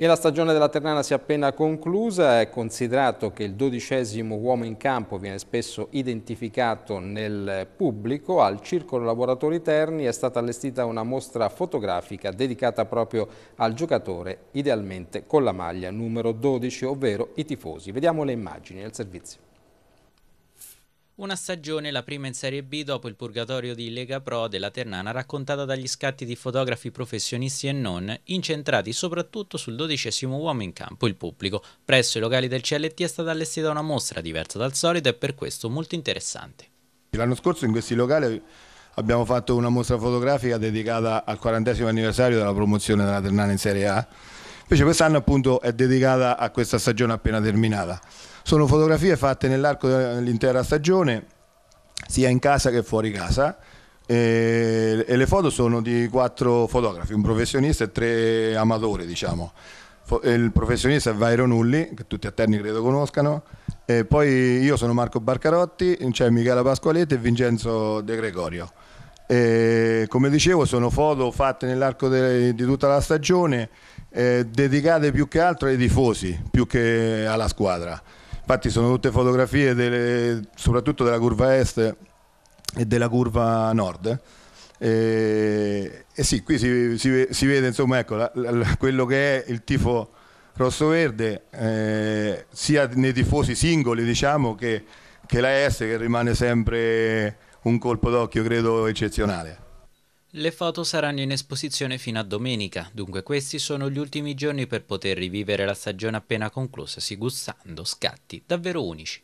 E la stagione della Ternana si è appena conclusa, è considerato che il dodicesimo uomo in campo viene spesso identificato nel pubblico, al Circolo Lavoratori Terni è stata allestita una mostra fotografica dedicata proprio al giocatore, idealmente con la maglia numero 12, ovvero i tifosi. Vediamo le immagini nel servizio. Una stagione, la prima in Serie B, dopo il purgatorio di Lega Pro della Ternana, raccontata dagli scatti di fotografi professionisti e non, incentrati soprattutto sul dodicesimo uomo in campo, il pubblico. Presso i locali del CLT è stata allestita una mostra diversa dal solito e per questo molto interessante. L'anno scorso in questi locali abbiamo fatto una mostra fotografica dedicata al quarantesimo anniversario della promozione della Ternana in Serie A Invece quest'anno appunto è dedicata a questa stagione appena terminata. Sono fotografie fatte nell'arco dell'intera stagione, sia in casa che fuori casa. E, le foto sono di quattro fotografi, un professionista e tre amatori, diciamo. Il professionista è Vairo Nulli, che tutti a Terni credo conoscano, e poi io sono Marco Barcarotti, c'è Michela Pasqualetti e Vincenzo De Gregorio. E come dicevo sono foto fatte nell'arco di tutta la stagione eh, dedicate più che altro ai tifosi, più che alla squadra. Infatti sono tutte fotografie delle, soprattutto della curva est e della curva nord. E, e sì, qui si, si, si vede insomma, ecco, la, la, quello che è il tifo rosso-verde, eh, sia nei tifosi singoli diciamo, che, che la S che rimane sempre un colpo d'occhio credo eccezionale. Le foto saranno in esposizione fino a domenica, dunque questi sono gli ultimi giorni per poter rivivere la stagione appena conclusa, si gustando scatti davvero unici.